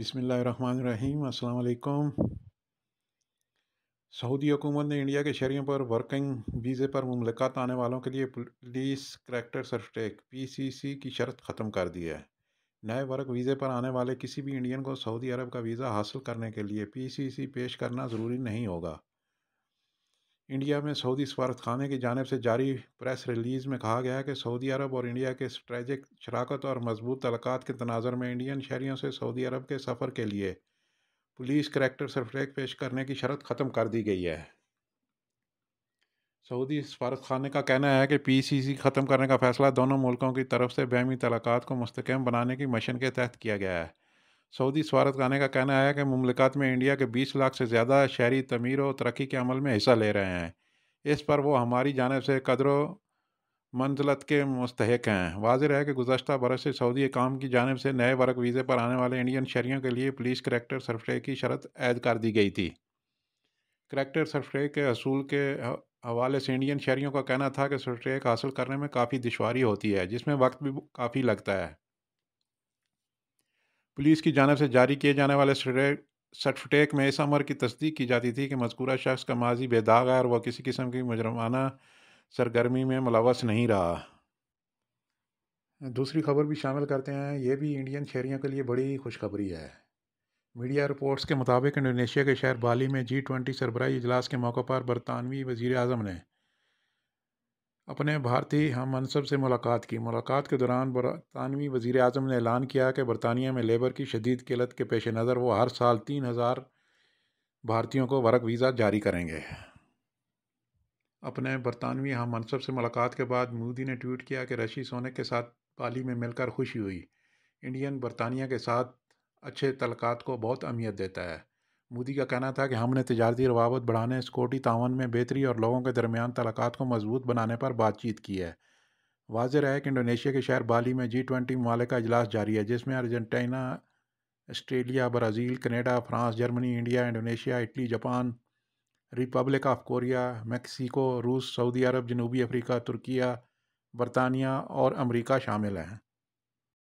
अस्सलाम अल्लाम सऊदी हुकूमत ने इंडिया के शहरीों पर वर्किंग वीज़े पर ममलिकात आने वालों के लिए पुलिस करैक्टर सर्टिफिकेट पीसीसी की शर्त ख़त्म कर दी है नए वर्क वीज़े पर आने वाले किसी भी इंडियन को सऊदी अरब का वीज़ा हासिल करने के लिए पीसीसी पेश करना ज़रूरी नहीं होगा इंडिया में सऊदी सफारतखाने की जानब से जारी प्रेस रिलीज़ में कहा गया है कि सऊदी अरब और इंडिया के स्ट्रेजिक शराकत और मजबूत तलक़ात के तनाजर में इंडियन शहरीों से सऊदी अरब के सफ़र के लिए पुलिस करेक्टर सरफ्रेक पेश करने की शरत ख़त्म कर दी गई है सऊदी सफारतखाने का कहना है कि पी सी सी ख़त्म करने का फ़ैसला दोनों मुल्कों की तरफ से बहमी तलाक़ात को मस्तकम बनाने की मशन के तहत किया गया है सऊदी खाने का कहना है कि ममलिकात में इंडिया के 20 लाख से ज़्यादा शहरी तमीर और तरक्की के अमल में हिस्सा ले रहे हैं इस पर वो हमारी जानब से कदर मंजलत के मुस्तक हैं वाजिर है कि गुजशत बरस से सऊदी काम की जानब से नए वर्क वीज़े पर आने वाले इंडियन शहरीों के लिए पुलिस करेक्टर सरफरे की शरत ऐद कर दी गई थी करेक्टर सरफरे के असूल के हवाले से इंडियन शहरीों का कहना था कि सरफरेक हासिल करने में काफ़ी दुशारी होती है जिसमें वक्त भी काफ़ी लगता है पुलिस की जानब से जारी किए जाने वाले सर्टिफिकेट में इस अमर की तस्दीक की जाती थी कि मजकूरा शख्स का माजी बेदाग है और वह किसी किस्म की मुजरमाना सरगर्मी में मुलवस नहीं रहा दूसरी खबर भी शामिल करते हैं ये भी इंडियन शहरियों के लिए बड़ी खुशखबरी है मीडिया रिपोर्ट्स के मुताबिक इंडोनेशिया के शहर बाली में जी ट्वेंटी सरबराही इजलास के मौके पर बरतानवी वज़ी अजम ने अपने भारतीय हम मनसब से मुलाकात की मुलाकात के दौरान बरतानवी वज़ी अजम ने ऐलान किया कि बरतानिया में लेबर की शदीद किल्लत के पेश नज़र वो हर साल तीन हज़ार भारतीयों को वर्क वीज़ा जारी करेंगे अपने बरतानवी हम मनसब से मुलाकात के बाद मोदी ने ट्वीट किया कि रशी सोने के साथ पाली में मिलकर खुशी हुई इंडियन बरतानिया के साथ अच्छे तलकात को बहुत अहमियत देता है मोदी का कहना था कि हमने तजारती रवावत बढ़ाने स्कोटी तावन में बेहतरी और लोगों के दरमियान तलाकात को मजबूत बनाने पर बातचीत की है वाज है कि इंडोनेशिया के शहर बाली में जी ट्वेंटी ममालिक का अजलास जारी है जिसमें Argentina Australia Brazil Canada France Germany India Indonesia Italy Japan Republic of Korea Mexico रूस सऊदी अरब जनूबी अफ्रीका तुर्किया बरतानिया और अमरीका शामिल हैं